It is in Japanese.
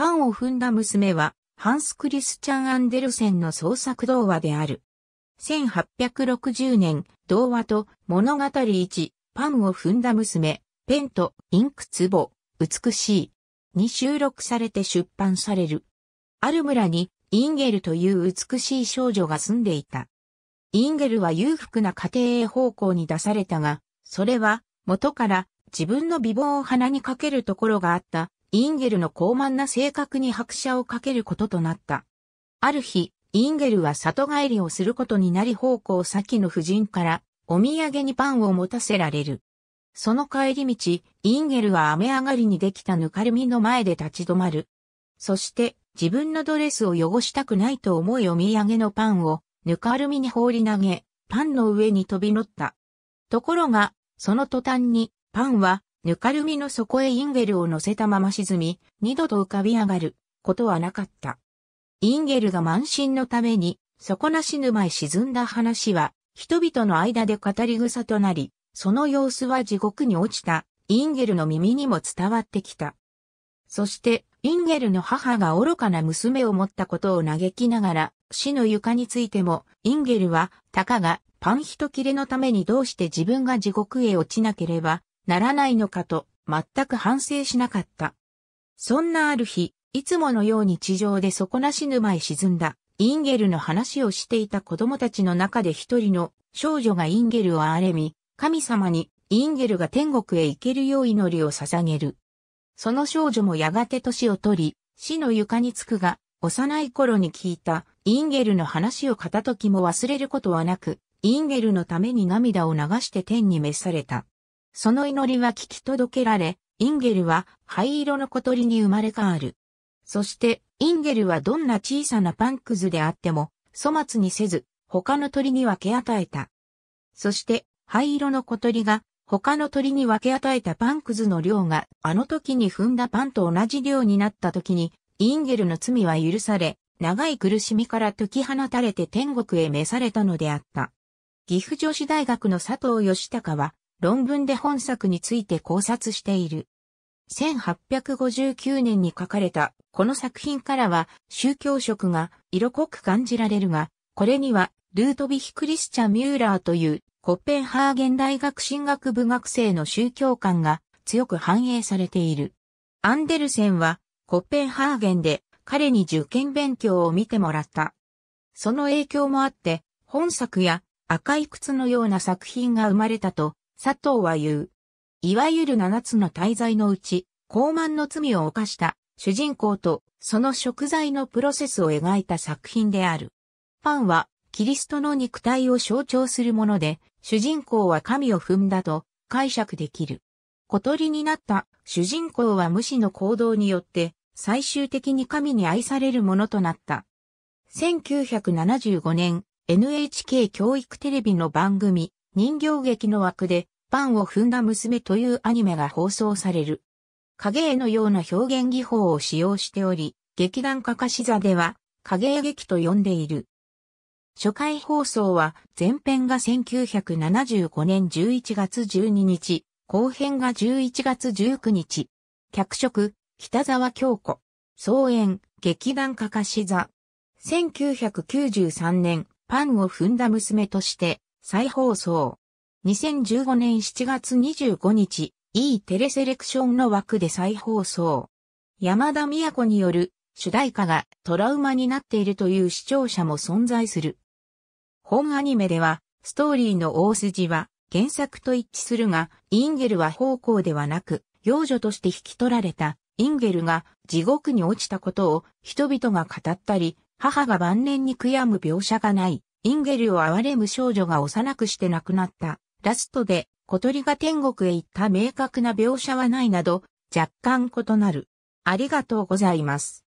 パンを踏んだ娘は、ハンス・クリスチャン・アンデルセンの創作童話である。1860年、童話と物語1、パンを踏んだ娘、ペンとインク壺、美しい、に収録されて出版される。ある村に、インゲルという美しい少女が住んでいた。インゲルは裕福な家庭へ方向に出されたが、それは元から自分の美貌を鼻にかけるところがあったインゲルの高慢な性格に拍車をかけることとなった。ある日、インゲルは里帰りをすることになり奉公先の夫人からお土産にパンを持たせられる。その帰り道、インゲルは雨上がりにできたぬかるみの前で立ち止まる。そして自分のドレスを汚したくないと思いお土産のパンをぬかるみに放り投げ、パンの上に飛び乗った。ところが、その途端にパンはぬかるみの底へインゲルを乗せたまま沈み、二度と浮かび上がることはなかった。インゲルが満身のために、底なし沼へ沈んだ話は、人々の間で語り草となり、その様子は地獄に落ちたインゲルの耳にも伝わってきた。そして、インゲルの母が愚かな娘を持ったことを嘆きながら、死の床についても、インゲルは、たかが、パン一切れのためにどうして自分が地獄へ落ちなければならないのかと、全く反省しなかった。そんなある日、いつものように地上で底なし沼へ沈んだ、インゲルの話をしていた子供たちの中で一人の少女がインゲルを憐れみ、神様にインゲルが天国へ行けるよう祈りを捧げる。その少女もやがて年を取り、死の床につくが、幼い頃に聞いたインゲルの話を片時も忘れることはなく、インゲルのために涙を流して天に召された。その祈りは聞き届けられ、インゲルは灰色の小鳥に生まれ変わる。そして、インゲルはどんな小さなパンくずであっても、粗末にせず、他の鳥に分け与えた。そして、灰色の小鳥が、他の鳥に分け与えたパンくずの量が、あの時に踏んだパンと同じ量になった時に、インゲルの罪は許され、長い苦しみから解き放たれて天国へ召されたのであった。岐阜女子大学の佐藤義隆は、論文で本作について考察している。1859年に書かれたこの作品からは宗教色が色濃く感じられるが、これにはルートビヒ・クリスチャ・ミューラーというコッペンハーゲン大学進学部学生の宗教観が強く反映されている。アンデルセンはコッペンハーゲンで彼に受験勉強を見てもらった。その影響もあって本作や赤い靴のような作品が生まれたと佐藤は言う。いわゆる七つの滞在のうち、高慢の罪を犯した主人公とその食材のプロセスを描いた作品である。パンはキリストの肉体を象徴するもので、主人公は神を踏んだと解釈できる。小鳥になった主人公は無視の行動によって最終的に神に愛されるものとなった。1975年 NHK 教育テレビの番組人形劇の枠でパンを踏んだ娘というアニメが放送される。影絵のような表現技法を使用しており、劇団かかし座では影絵劇と呼んでいる。初回放送は前編が1975年11月12日、後編が11月19日。脚色、北沢京子。総演、劇団かかし座。1993年、パンを踏んだ娘として、再放送。2015年7月25日、E テレセレクションの枠で再放送。山田美也子による主題歌がトラウマになっているという視聴者も存在する。本アニメでは、ストーリーの大筋は原作と一致するが、インゲルは方向ではなく、幼女として引き取られたインゲルが地獄に落ちたことを人々が語ったり、母が晩年に悔やむ描写がない。インゲルを憐れむ少女が幼くして亡くなった。ラストで小鳥が天国へ行った明確な描写はないなど、若干異なる。ありがとうございます。